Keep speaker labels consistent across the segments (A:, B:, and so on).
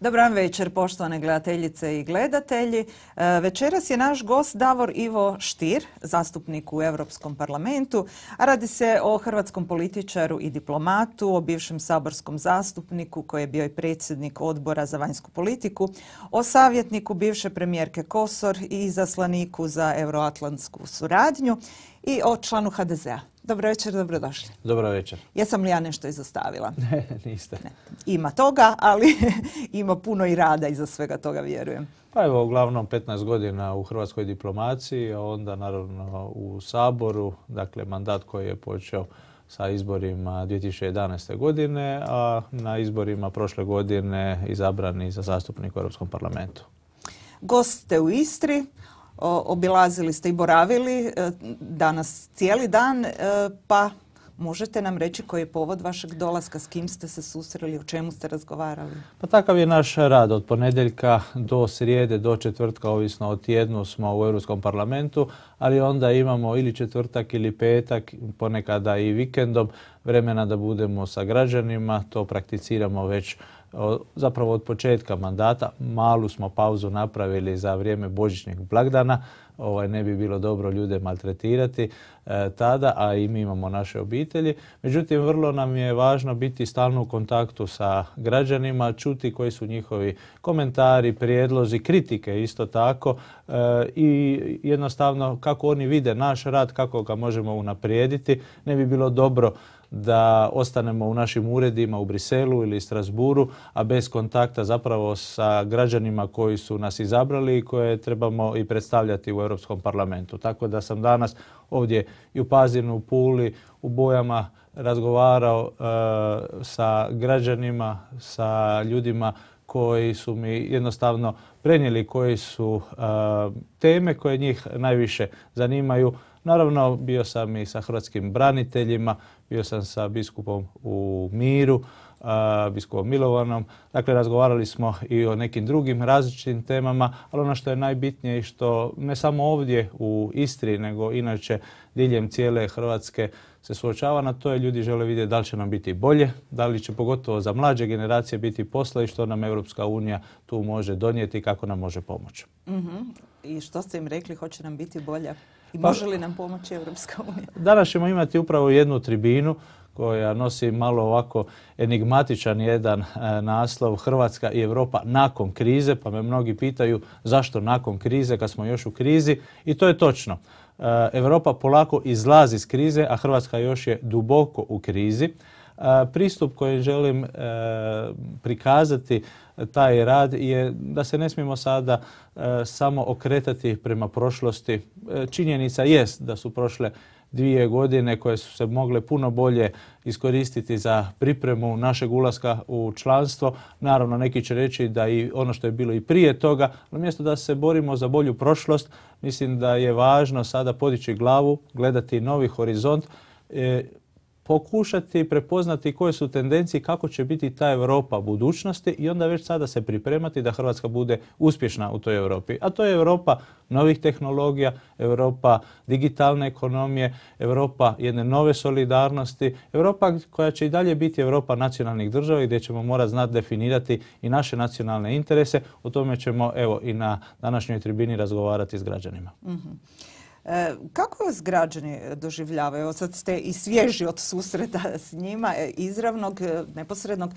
A: Dobran večer, poštovane gledateljice i gledatelji. E, večeras je naš gost Davor Ivo Štir, zastupnik u Europskom parlamentu. A radi se o hrvatskom političaru i diplomatu, o bivšem saborskom zastupniku koji je bio i predsjednik odbora za vanjsku politiku, o savjetniku bivše premijerke Kosor i zaslaniku za euroatlantsku suradnju i o članu HDZ-a. Dobro večer, dobrodošli. Dobro večer. Jesam li ja nešto izostavila?
B: Ne, niste.
A: Ima toga, ali ima puno i rada iza svega toga, vjerujem.
B: Pa evo, uglavnom 15 godina u hrvatskoj diplomaciji, a onda naravno u Saboru, dakle mandat koji je počeo sa izborima 2011. godine, a na izborima prošle godine izabrani za zastupnik u Europskom parlamentu.
A: Gost ste u Istri, obilazili ste i boravili e, danas cijeli dan, e, pa Možete nam reći koji je povod vašeg dolaska, s kim ste se susreli, o čemu ste razgovarali? Pa takav je
B: naš rad od ponedjeljka do srijede, do četvrtka, ovisno o tjednu smo u Europskom parlamentu, ali onda imamo ili četvrtak ili petak, ponekada i vikendom, vremena da budemo sa građanima, to prakticiramo već zapravo od početka mandata. Malu smo pauzu napravili za vrijeme božićnih blagdana. Ovaj, ne bi bilo dobro ljude maltretirati e, tada, a i mi imamo naše obitelji. Međutim, vrlo nam je važno biti stalno u kontaktu sa građanima, čuti koji su njihovi komentari, prijedlozi, kritike isto tako e, i jednostavno kako oni vide naš rad, kako ga možemo unaprijediti. Ne bi bilo dobro da ostanemo u našim uredima u Briselu ili Strasburu, a bez kontakta zapravo sa građanima koji su nas izabrali i koje trebamo i predstavljati u Europskom parlamentu. Tako da sam danas ovdje i u Pazinu, u Puli, u Bojama razgovarao e, sa građanima, sa ljudima koji su mi jednostavno prenijeli koji su e, teme koje njih najviše zanimaju Naravno, bio sam i sa hrvatskim braniteljima, bio sam sa biskupom u miru, biskupom Milovanom. Dakle, razgovarali smo i o nekim drugim različitim temama, ali ono što je najbitnije i što ne samo ovdje u Istri, nego inače diljem cijele Hrvatske se suočava na to je ljudi žele vidjeti da li će nam biti bolje, da li će pogotovo za mlađe generacije biti posla i što nam Europska unija tu može donijeti i kako nam može pomoći.
A: Mhm i što ste im rekli, hoće nam biti bolja i pa- može li nam pomoći Europska unija?
B: Danas ćemo imati upravo jednu tribinu koja nosi malo ovako enigmatičan jedan e, naslov Hrvatska i Europa nakon krize, pa me mnogi pitaju zašto nakon krize kad smo još u krizi i to je točno. E, Europa polako izlazi iz krize, a Hrvatska još je duboko u krizi pristup koji želim e, prikazati e, taj rad je da se ne smijemo sada e, samo okretati prema prošlosti. Činjenica jest da su prošle dvije godine koje su se mogle puno bolje iskoristiti za pripremu našeg ulaska u članstvo. Naravno, neki će reći da i ono što je bilo i prije toga, no mjesto da se borimo za bolju prošlost, mislim da je važno sada podići glavu, gledati novi horizont, pokušati prepoznati koje su tendencije kako će biti ta Europa budućnosti i onda već sada se pripremati da Hrvatska bude uspješna u toj Europi. A to je Europa novih tehnologija, Europa digitalne ekonomije, Europa jedne nove solidarnosti, Europa koja će i dalje biti Europa nacionalnih država gdje ćemo morati znati definirati i naše nacionalne interese. O tome ćemo evo i na današnjoj tribini razgovarati s građanima.
A: Mhm. E, kako vas građani doživljavaju? sad ste i svježi od susreta s njima, e, izravnog, e, neposrednog,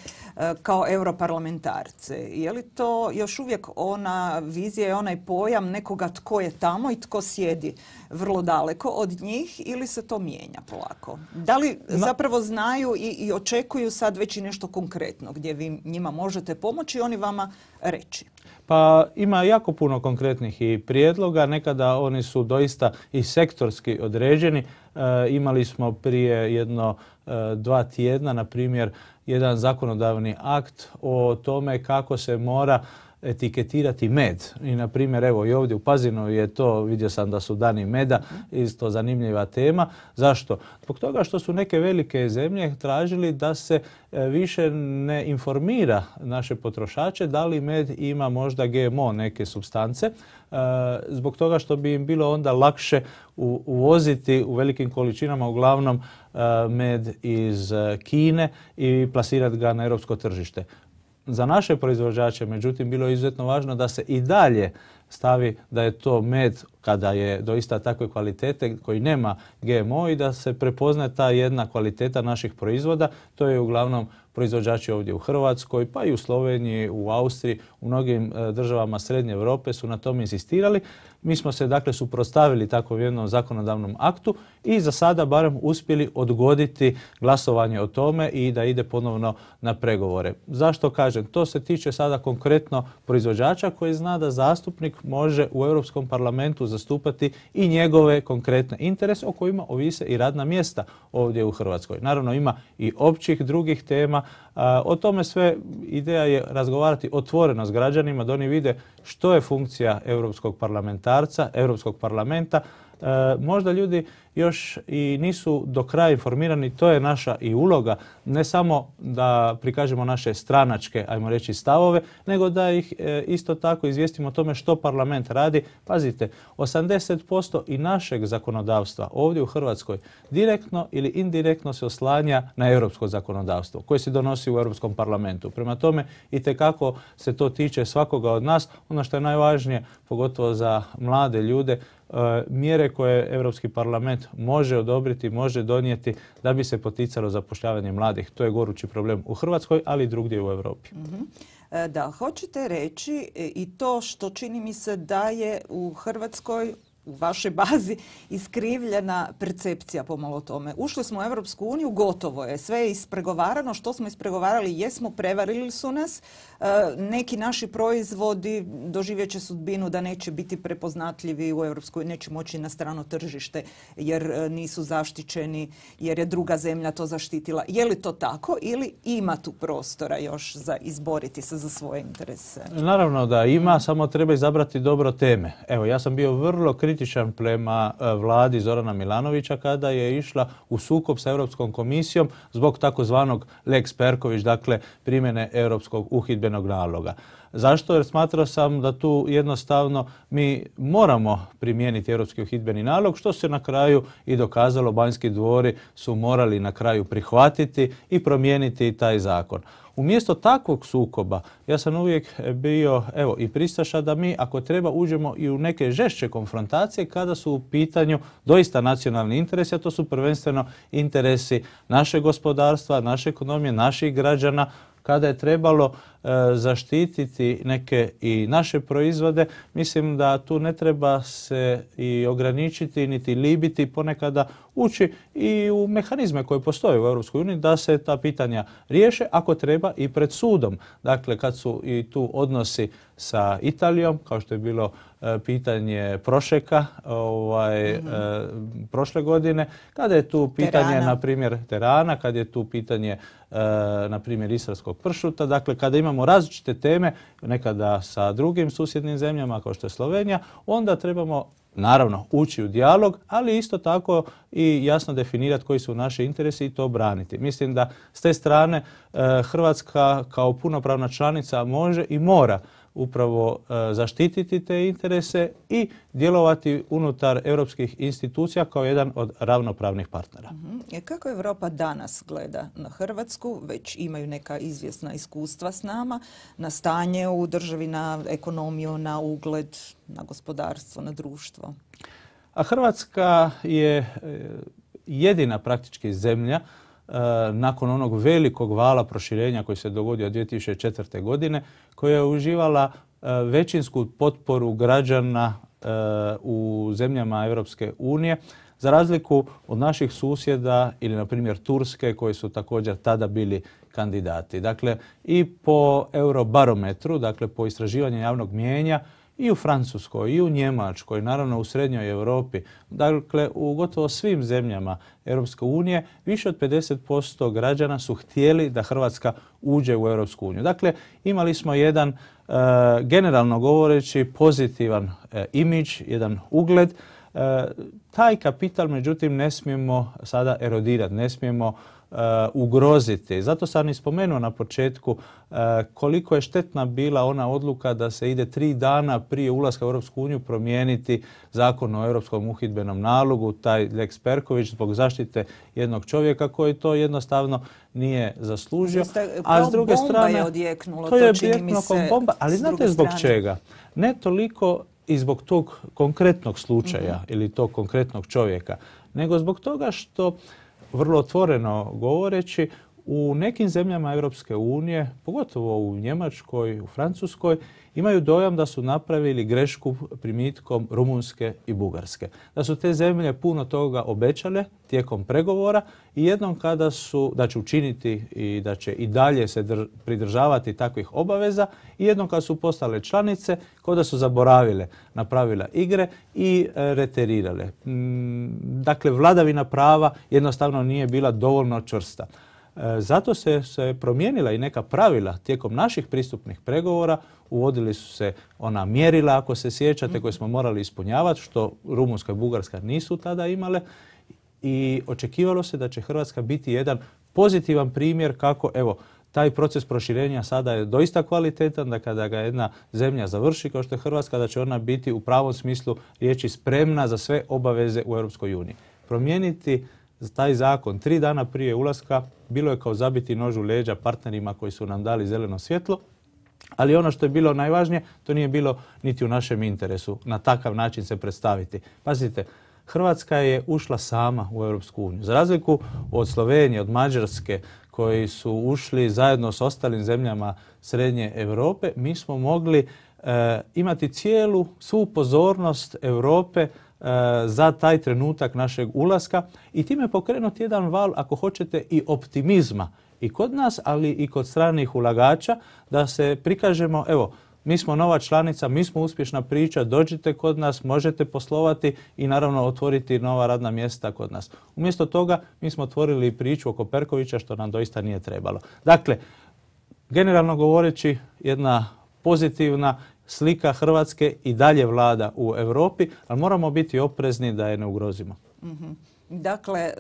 A: kao europarlamentarce. Je li to još uvijek ona vizija i onaj pojam nekoga tko je tamo i tko sjedi vrlo daleko od njih ili se to mijenja polako? Da li zapravo znaju i, i očekuju sad već i nešto konkretno gdje vi njima možete pomoći i oni vama reći?
B: Pa ima jako puno konkretnih i prijedloga, nekada oni su doista i sektorski određeni. E, imali smo prije jedno e, dva tjedna, na primjer, jedan zakonodavni akt o tome kako se mora etiketirati med. I na primjer, evo i ovdje u Pazinu je to, vidio sam da su dani meda, isto zanimljiva tema. Zašto? Zbog toga što su neke velike zemlje tražili da se e, više ne informira naše potrošače da li med ima možda GMO neke substance, e, zbog toga što bi im bilo onda lakše uvoziti u velikim količinama uglavnom e, med iz Kine i plasirati ga na europsko tržište za naše proizvođače, međutim, bilo je izuzetno važno da se i dalje stavi da je to med kada je doista takve kvalitete koji nema GMO i da se prepozna ta jedna kvaliteta naših proizvoda, to je uglavnom proizvođači ovdje u Hrvatskoj, pa i u Sloveniji, u Austriji, u mnogim e, državama Srednje Europe su na tome insistirali. Mi smo se dakle suprotstavili takvom jednom zakonodavnom aktu i za sada barem uspjeli odgoditi glasovanje o tome i da ide ponovno na pregovore. Zašto kažem? To se tiče sada konkretno proizvođača koji zna da zastupnik može u Europskom parlamentu zastupati i njegove konkretne interese o kojima ovise i radna mjesta ovdje u Hrvatskoj. Naravno ima i općih drugih tema. O tome sve ideja je razgovarati otvoreno s građanima da oni vide što je funkcija europskog parlamentarca, europskog parlamenta, E, možda ljudi još i nisu do kraja informirani, to je naša i uloga, ne samo da prikažemo naše stranačke, ajmo reći, stavove, nego da ih e, isto tako izvijestimo o tome što parlament radi. Pazite, 80% i našeg zakonodavstva ovdje u Hrvatskoj direktno ili indirektno se oslanja na europsko zakonodavstvo koje se donosi u Europskom parlamentu. Prema tome, i kako se to tiče svakoga od nas, ono što je najvažnije, pogotovo za mlade ljude, E, mjere koje Europski parlament može odobriti, može donijeti da bi se poticalo zapošljavanje mladih. To je gorući problem u Hrvatskoj, ali i drugdje u Europi.
A: Mhm. E, da, hoćete reći i to što čini mi se da je u Hrvatskoj u vašoj bazi iskrivljena percepcija pomalo o tome. Ušli smo u Europsku uniju, gotovo je, sve je ispregovarano, što smo ispregovarali, jesmo, prevarili su nas, e, neki naši proizvodi doživjet će sudbinu da neće biti prepoznatljivi u EU, neće moći na strano tržište jer e, nisu zaštićeni, jer je druga zemlja to zaštitila. Je li to tako ili ima tu prostora još za izboriti se za svoje interese?
B: Naravno da ima, samo treba izabrati dobro teme. Evo, ja sam bio vrlo kritičan kritičan prema e, vladi Zorana Milanovića kada je išla u sukob sa Europskom komisijom zbog takozvanog Lex Perković, dakle primjene Europskog uhidbenog naloga. Zašto? Jer smatrao sam da tu jednostavno mi moramo primijeniti europski uhidbeni nalog, što se na kraju i dokazalo, banjski dvori su morali na kraju prihvatiti i promijeniti taj zakon. Umjesto takvog sukoba, ja sam uvijek bio evo, i pristaša da mi, ako treba, uđemo i u neke žešće konfrontacije kada su u pitanju doista nacionalni interesi, a to su prvenstveno interesi našeg gospodarstva, naše ekonomije, naših građana, kada je trebalo E, zaštititi neke i naše proizvode, mislim da tu ne treba se i ograničiti niti libiti ponekada ući i u mehanizme koje postoje u EU da se ta pitanja riješe ako treba i pred sudom. Dakle, kad su i tu odnosi sa Italijom, kao što je bilo e, pitanje prošeka ovaj, e, mhm. prošle godine, kada je tu pitanje, na primjer, terana, kad je tu pitanje, na primjer, istarskog pršuta, dakle, kada ima imamo različite teme, nekada sa drugim susjednim zemljama kao što je Slovenija, onda trebamo naravno ući u dijalog, ali isto tako i jasno definirati koji su naši interesi i to braniti. Mislim da s te strane eh, Hrvatska kao punopravna članica može i mora upravo e, zaštititi te interese i djelovati unutar europskih institucija kao jedan od ravnopravnih partnera.
A: Mhm. E kako Europa danas gleda na Hrvatsku? Već imaju neka izvjesna iskustva s nama, na stanje u državi, na ekonomiju, na ugled, na gospodarstvo, na društvo.
B: A Hrvatska je e, jedina praktički zemlja E, nakon onog velikog vala proširenja koji se dogodio 2004. godine, koja je uživala e, većinsku potporu građana e, u zemljama Europske unije, za razliku od naših susjeda ili, na primjer, Turske, koji su također tada bili kandidati. Dakle, i po eurobarometru, dakle po istraživanju javnog mijenja, i u Francuskoj, i u Njemačkoj, naravno u Srednjoj Europi, dakle u gotovo svim zemljama Europske unije, više od 50% građana su htjeli da Hrvatska uđe u Europsku uniju. Dakle, imali smo jedan e, generalno govoreći pozitivan e, imidž, jedan ugled. E, taj kapital, međutim, ne smijemo sada erodirati, ne smijemo Uh, ugroziti. Zato sam i spomenuo na početku eh, koliko je štetna bila ona odluka da se ide tri dana prije ulaska u Europsku uniju promijeniti zakon o Europskom uhidbenom nalogu, taj Lex Perković zbog zaštite jednog čovjeka koji to jednostavno nije zaslužio. a s druge strane, to je odjeknulo bomba, ali znate zbog čega? Ne toliko i zbog tog konkretnog slučaja mhm. ili tog konkretnog čovjeka, nego zbog toga što vrlo otvoreno govoreći u nekim zemljama Europske unije, pogotovo u Njemačkoj, u Francuskoj, imaju dojam da su napravili grešku primitkom Rumunske i Bugarske. Da su te zemlje puno toga obećale tijekom pregovora i jednom kada su, da će učiniti i da će i dalje se pridržavati takvih obaveza i jednom kada su postale članice, kao da su zaboravile na pravila igre i e, reterirale. Mm, dakle, vladavina prava jednostavno nije bila dovoljno čvrsta. E, zato se, se promijenila i neka pravila tijekom naših pristupnih pregovora. Uvodili su se ona mjerila, ako se sjećate, mhm. koje smo morali ispunjavati, što Rumunska i Bugarska nisu tada imale. I očekivalo se da će Hrvatska biti jedan pozitivan primjer kako, evo, taj proces proširenja sada je doista kvalitetan, da kada ga jedna zemlja završi kao što je Hrvatska, da će ona biti u pravom smislu riječi spremna za sve obaveze u Europskoj uniji. Promijeniti taj zakon tri dana prije ulaska bilo je kao zabiti nožu leđa partnerima koji su nam dali zeleno svjetlo, ali ono što je bilo najvažnije, to nije bilo niti u našem interesu na takav način se predstaviti. Pazite, Hrvatska je ušla sama u Europsku uniju. Za razliku od Slovenije, od Mađarske, koji su ušli zajedno s ostalim zemljama Srednje Europe, mi smo mogli eh, imati cijelu, svu pozornost Europe E, za taj trenutak našeg ulaska i time pokrenuti jedan val, ako hoćete, i optimizma i kod nas, ali i kod stranih ulagača, da se prikažemo, evo, mi smo nova članica, mi smo uspješna priča, dođite kod nas, možete poslovati i naravno otvoriti nova radna mjesta kod nas. Umjesto toga mi smo otvorili priču oko Perkovića što nam doista nije trebalo. Dakle, generalno govoreći jedna pozitivna slika Hrvatske i dalje vlada u Europi, ali moramo biti oprezni da je ne ugrozimo.
A: Mhm. Dakle, e,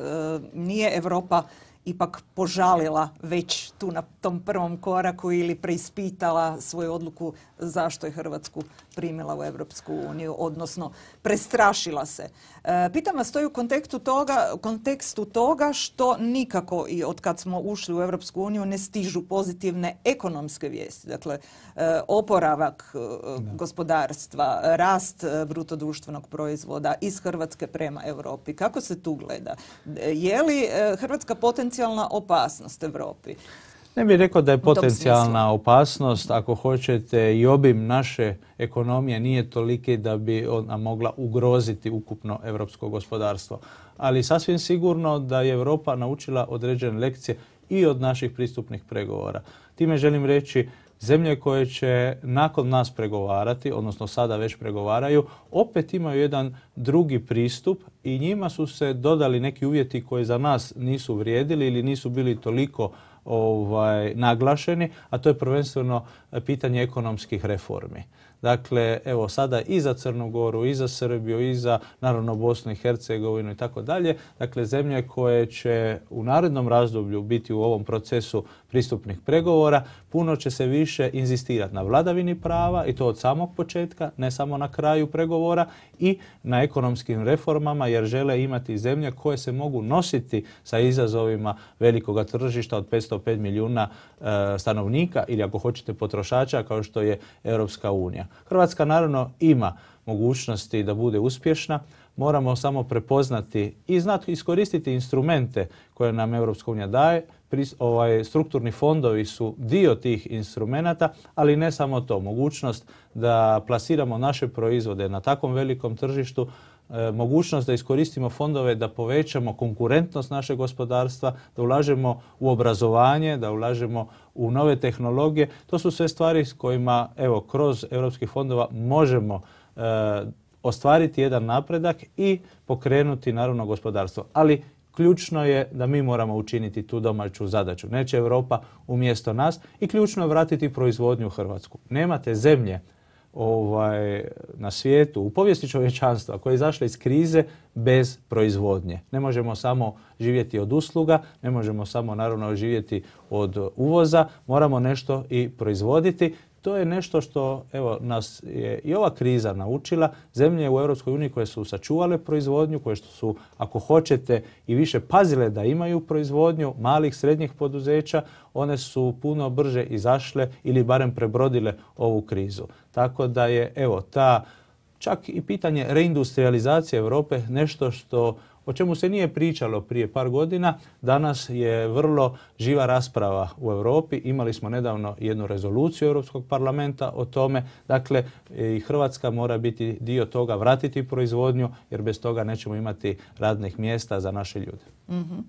A: nije Europa ipak požalila već tu na tom prvom koraku ili preispitala svoju odluku zašto je Hrvatsku primila u Europsku uniju, odnosno prestrašila se. E, pitam vas to i u kontekstu toga, kontekstu toga što nikako i od kad smo ušli u Europsku uniju ne stižu pozitivne ekonomske vijesti. Dakle, e, oporavak e, gospodarstva, rast bruto proizvoda iz Hrvatske prema Europi. Kako se tu gleda? Je li Hrvatska potencijalna potencijalna opasnost Europi?
B: Ne bih rekao da je potencijalna opasnost, ako hoćete, i obim naše ekonomije nije toliki da bi ona mogla ugroziti ukupno europsko gospodarstvo. Ali sasvim sigurno da je Europa naučila određene lekcije i od naših pristupnih pregovora. Time želim reći zemlje koje će nakon nas pregovarati, odnosno sada već pregovaraju, opet imaju jedan drugi pristup i njima su se dodali neki uvjeti koji za nas nisu vrijedili ili nisu bili toliko ovaj, naglašeni, a to je prvenstveno pitanje ekonomskih reformi. Dakle, evo sada i za Crnu Goru, i za Srbiju, i za naravno Bosnu i Hercegovinu i tako dalje. Dakle, zemlje koje će u narednom razdoblju biti u ovom procesu pristupnih pregovora, puno će se više inzistirati na vladavini prava i to od samog početka, ne samo na kraju pregovora i na ekonomskim reformama jer žele imati zemlje koje se mogu nositi sa izazovima velikoga tržišta od pet milijuna e, stanovnika ili ako hoćete potrošača kao što je Europska unija. Hrvatska naravno ima mogućnosti da bude uspješna, moramo samo prepoznati i znati iskoristiti instrumente koje nam Europska unija daje. Ovaj, strukturni fondovi su dio tih instrumenata, ali ne samo to. Mogućnost da plasiramo naše proizvode na takvom velikom tržištu E, mogućnost da iskoristimo fondove da povećamo konkurentnost našeg gospodarstva, da ulažemo u obrazovanje, da ulažemo u nove tehnologije. To su sve stvari s kojima evo kroz europskih fondova možemo e, ostvariti jedan napredak i pokrenuti naravno gospodarstvo. Ali ključno je da mi moramo učiniti tu domaću zadaću. Neće Europa umjesto nas i ključno je vratiti proizvodnju u Hrvatsku. Nemate zemlje ovaj, na svijetu, u povijesti čovječanstva koje je izašla iz krize bez proizvodnje. Ne možemo samo živjeti od usluga, ne možemo samo naravno živjeti od uvoza, moramo nešto i proizvoditi. To je nešto što evo, nas je i ova kriza naučila. Zemlje u EU koje su sačuvale proizvodnju, koje su, ako hoćete, i više pazile da imaju proizvodnju malih, srednjih poduzeća, one su puno brže izašle ili barem prebrodile ovu krizu. Tako da je evo ta čak i pitanje reindustrializacije Europe nešto što o čemu se nije pričalo prije par godina, danas je vrlo živa rasprava u Europi. Imali smo nedavno jednu rezoluciju Europskog parlamenta o tome. Dakle, e, i Hrvatska mora biti dio toga, vratiti proizvodnju, jer bez toga nećemo imati radnih mjesta za naše ljude.
A: Mm -hmm.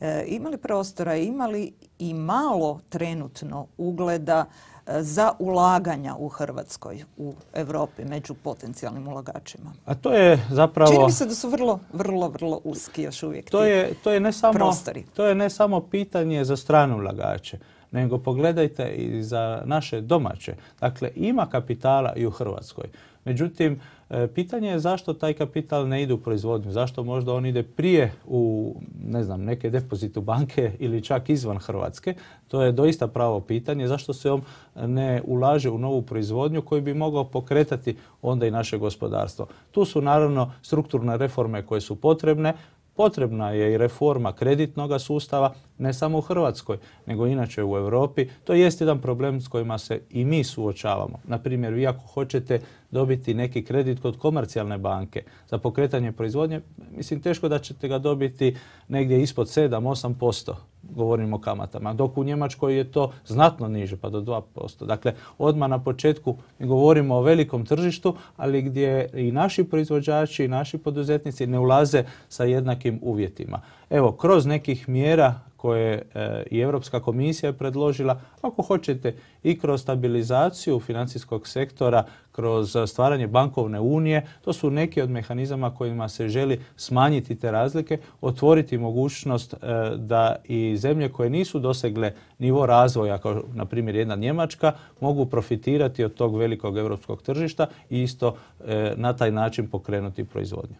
A: E, imali prostora, imali i malo trenutno ugleda E, za ulaganja u Hrvatskoj, u Europi među potencijalnim ulagačima?
B: A to je zapravo... Čini mi se
A: da su vrlo, vrlo, vrlo uski još uvijek to je, to je ne samo, prostori. To je ne samo pitanje
B: za strane ulagače, nego pogledajte i za naše domaće. Dakle, ima kapitala i u Hrvatskoj. Međutim, e, pitanje je zašto taj kapital ne ide u proizvodnju, zašto možda on ide prije u ne znam, neke depozitu banke ili čak izvan Hrvatske. To je doista pravo pitanje zašto se on ne ulaže u novu proizvodnju koju bi mogao pokretati onda i naše gospodarstvo. Tu su naravno strukturne reforme koje su potrebne, Potrebna je i reforma kreditnog sustava, ne samo u Hrvatskoj, nego inače u Europi. To jest jedan problem s kojima se i mi suočavamo. Na primjer, vi ako hoćete dobiti neki kredit kod komercijalne banke za pokretanje proizvodnje, mislim teško da ćete ga dobiti negdje ispod 7-8%, govorimo o kamatama, dok u Njemačkoj je to znatno niže, pa do 2%. Dakle, odmah na početku govorimo o velikom tržištu, ali gdje i naši proizvođači i naši poduzetnici ne ulaze sa jednakim uvjetima. Evo, kroz nekih mjera koje e, i Europska komisija je predložila, ako hoćete i kroz stabilizaciju financijskog sektora, kroz stvaranje bankovne unije, to su neki od mehanizama kojima se želi smanjiti te razlike, otvoriti mogućnost e, da i zemlje koje nisu dosegle nivo razvoja, kao na primjer jedna Njemačka, mogu profitirati od tog velikog europskog tržišta i isto e, na taj način pokrenuti proizvodnju.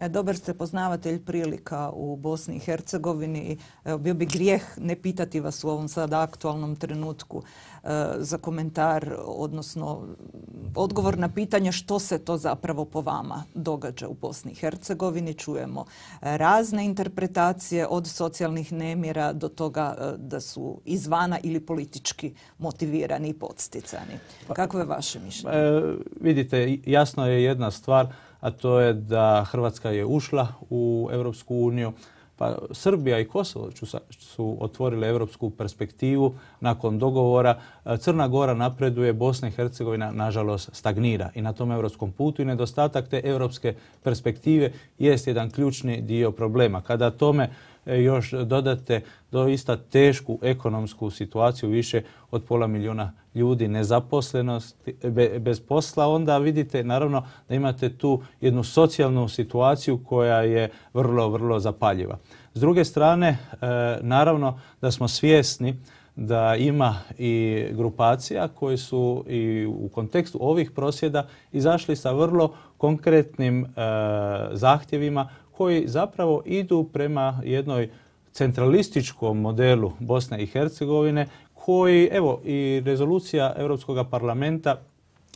A: E, dobar ste poznavatelj prilika u Bosni i Hercegovini. E, bio bi grijeh ne pitati vas u ovom sada aktualnom trenutku e, za komentar, odnosno odgovor na pitanje što se to zapravo po vama događa u Bosni i Hercegovini. Čujemo razne interpretacije od socijalnih nemira do toga da su izvana ili politički motivirani i podsticani. Pa, Kako je
B: vaše mišljenje? vidite, jasno je jedna stvar a to je da Hrvatska je ušla u Europsku uniju, pa Srbija i Kosovo su otvorile europsku perspektivu nakon dogovora. E, Crna Gora napreduje, Bosna i Hercegovina nažalost stagnira i na tom europskom putu i nedostatak te europske perspektive jest jedan ključni dio problema. Kada tome E, još dodate doista tešku ekonomsku situaciju, više od pola milijuna ljudi nezaposlenosti, bez posla, onda vidite naravno da imate tu jednu socijalnu situaciju koja je vrlo, vrlo zapaljiva. S druge strane, e, naravno da smo svjesni da ima i grupacija koji su i u kontekstu ovih prosvjeda izašli sa vrlo konkretnim e, zahtjevima koji zapravo idu prema jednoj centralističkom modelu Bosne i Hercegovine koji, evo, i rezolucija Europskog parlamenta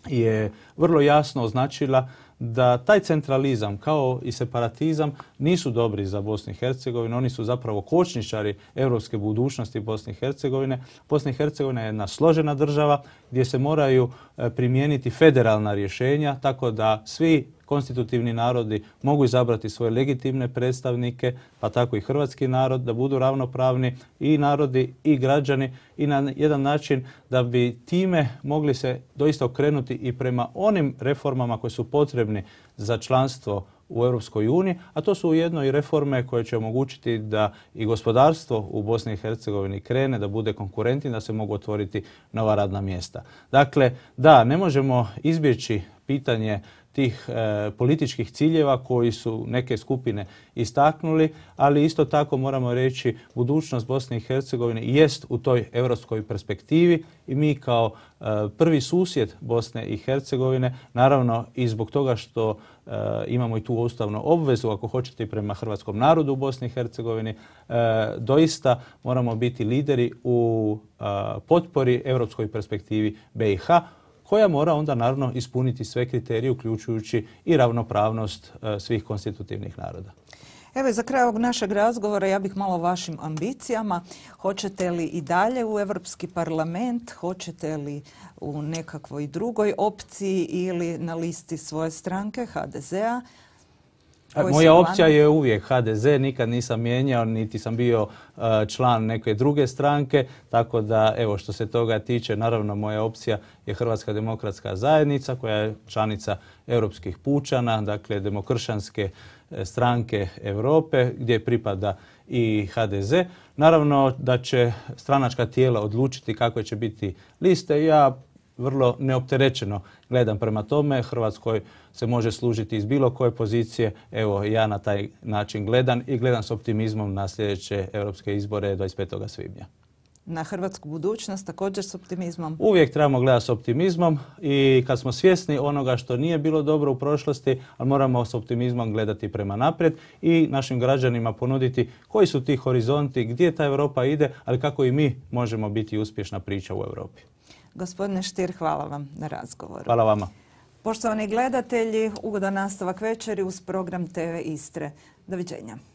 B: je vrlo jasno označila da taj centralizam kao i separatizam nisu dobri za Bosnu i Hercegovinu. Oni su zapravo kočničari europske budućnosti Bosne i Hercegovine. Bosna i Hercegovina je jedna složena država gdje se moraju e, primijeniti federalna rješenja tako da svi konstitutivni narodi mogu izabrati svoje legitimne predstavnike, pa tako i hrvatski narod, da budu ravnopravni i narodi i građani i na jedan način da bi time mogli se doista okrenuti i prema onim reformama koje su potrebni za članstvo u Europskoj uniji, a to su ujedno i reforme koje će omogućiti da i gospodarstvo u Bosni i Hercegovini krene, da bude konkurentni, da se mogu otvoriti nova radna mjesta. Dakle, da, ne možemo izbjeći pitanje tih e, političkih ciljeva koji su neke skupine istaknuli, ali isto tako moramo reći budućnost Bosne i Hercegovine jest u toj europskoj perspektivi i mi kao e, prvi susjed Bosne i Hercegovine, naravno i zbog toga što e, imamo i tu ustavnu obvezu, ako hoćete, prema hrvatskom narodu u Bosni i Hercegovini, doista moramo biti lideri u potpori europskoj perspektivi BiH koja mora onda naravno ispuniti sve kriterije uključujući i ravnopravnost e, svih konstitutivnih naroda.
A: Evo, za kraj ovog našeg razgovora ja bih malo o vašim ambicijama. Hoćete li i dalje u Europski parlament, hoćete li u nekakvoj drugoj opciji ili na listi svoje stranke HDZ-a? Moja opcija je
B: uvijek HDZ, nikad nisam mijenjao, niti sam bio e, član neke druge stranke, tako da evo što se toga tiče, naravno moja opcija je Hrvatska demokratska zajednica koja je članica europskih pučana, dakle demokršanske e, stranke Europe gdje pripada i HDZ. Naravno da će stranačka tijela odlučiti kako će biti liste. Ja vrlo neopterećeno gledam prema tome. Hrvatskoj se može služiti iz bilo koje pozicije. Evo, ja na taj način gledam i gledam s optimizmom na sljedeće europske izbore 25. svibnja.
A: Na hrvatsku budućnost također s optimizmom? Uvijek
B: trebamo gledati s optimizmom i kad smo svjesni onoga što nije bilo dobro u prošlosti, ali moramo s optimizmom gledati prema naprijed i našim građanima ponuditi koji su ti horizonti, gdje ta Europa ide, ali kako i mi možemo biti uspješna priča u Europi.
A: Gospodine Štir, hvala vam na razgovoru. Hvala vama. Poštovani gledatelji, ugodan nastavak večeri uz program TV Istre. Doviđenja.